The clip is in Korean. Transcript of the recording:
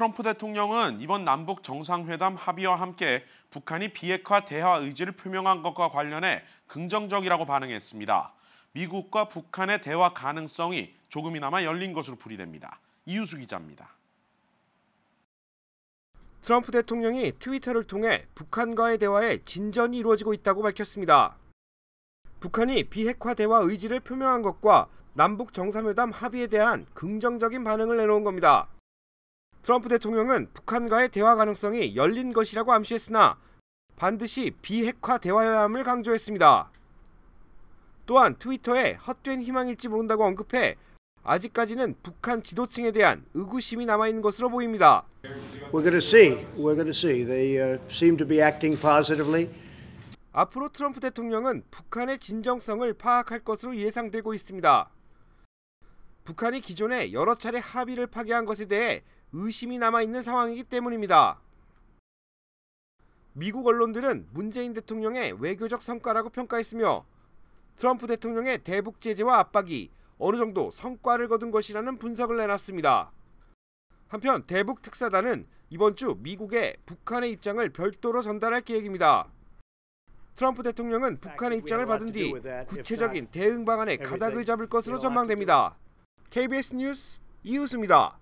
트럼프 대통령은 이번 남북 정상회담 합의와 함께 북한이 비핵화 대화 의지를 표명한 것과 관련해 긍정적이라고 반응했습니다. 미국과 북한의 대화 가능성이 조금이나마 열린 것으로 풀이됩니다. 이유수 기자입니다. 트럼프 대통령이 트위터를 통해 북한과의 대화에 진전이 이루어지고 있다고 밝혔습니다. 북한이 비핵화 대화 의지를 표명한 것과 남북 정상회담 합의에 대한 긍정적인 반응을 내놓은 겁니다. 트럼프 대통령은 북한과의 대화 가능성이 열린 것이라고 암시했으나 반드시 비핵화 대화여야 함을 강조했습니다. 또한 트위터에 헛된 희망일지 모른다고 언급해 아직까지는 북한 지도층에 대한 의구심이 남아 있는 것으로 보입니다. t h e y s e 앞으로 트럼프 대통령은 북한의 진정성을 파악할 것으로 예상되고 있습니다. 북한이 기존에 여러 차례 합의를 파기한 것에 대해 의심이 남아있는 상황이기 때문입니다. 미국 언론들은 문재인 대통령의 외교적 성과라고 평가했으며 트럼프 대통령의 대북 제재와 압박이 어느 정도 성과를 거둔 것이라는 분석을 내놨습니다. 한편 대북 특사단은 이번 주 미국에 북한의 입장을 별도로 전달할 계획입니다. 트럼프 대통령은 북한의 입장을 받은 뒤 구체적인 대응 방안에 가닥을 잡을 것으로 전망됩니다. KBS 뉴스 이웃입니다.